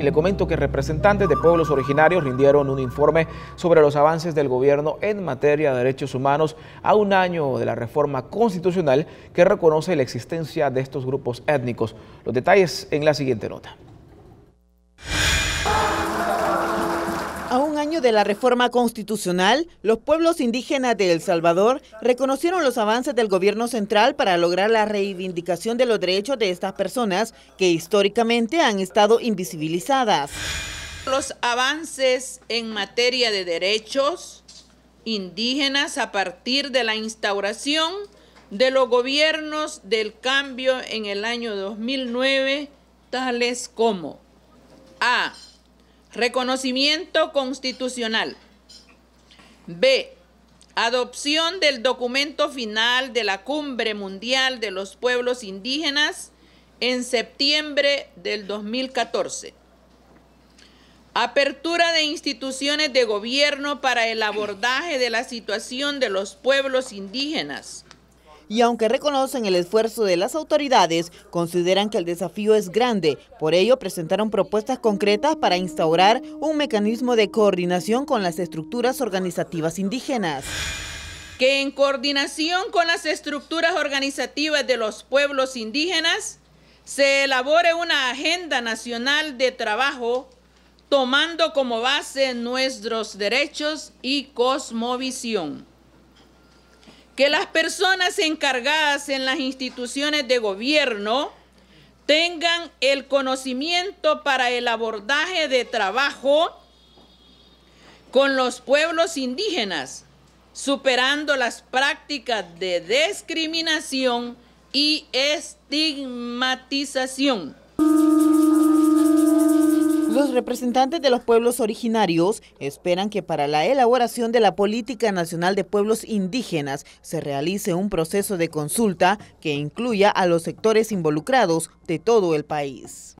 y le comento que representantes de pueblos originarios rindieron un informe sobre los avances del gobierno en materia de derechos humanos a un año de la reforma constitucional que reconoce la existencia de estos grupos étnicos. Los detalles en la siguiente nota. de la reforma constitucional, los pueblos indígenas de El Salvador reconocieron los avances del gobierno central para lograr la reivindicación de los derechos de estas personas que históricamente han estado invisibilizadas. Los avances en materia de derechos indígenas a partir de la instauración de los gobiernos del cambio en el año 2009, tales como A Reconocimiento constitucional. B. Adopción del documento final de la Cumbre Mundial de los Pueblos Indígenas en septiembre del 2014. Apertura de instituciones de gobierno para el abordaje de la situación de los pueblos indígenas y aunque reconocen el esfuerzo de las autoridades, consideran que el desafío es grande. Por ello, presentaron propuestas concretas para instaurar un mecanismo de coordinación con las estructuras organizativas indígenas que en coordinación con las estructuras organizativas de los pueblos indígenas se elabore una agenda nacional de trabajo tomando como base nuestros derechos y cosmovisión que las personas encargadas en las instituciones de gobierno tengan el conocimiento para el abordaje de trabajo con los pueblos indígenas, superando las prácticas de discriminación y estigmatización. Los representantes de los pueblos originarios esperan que para la elaboración de la Política Nacional de Pueblos Indígenas se realice un proceso de consulta que incluya a los sectores involucrados de todo el país.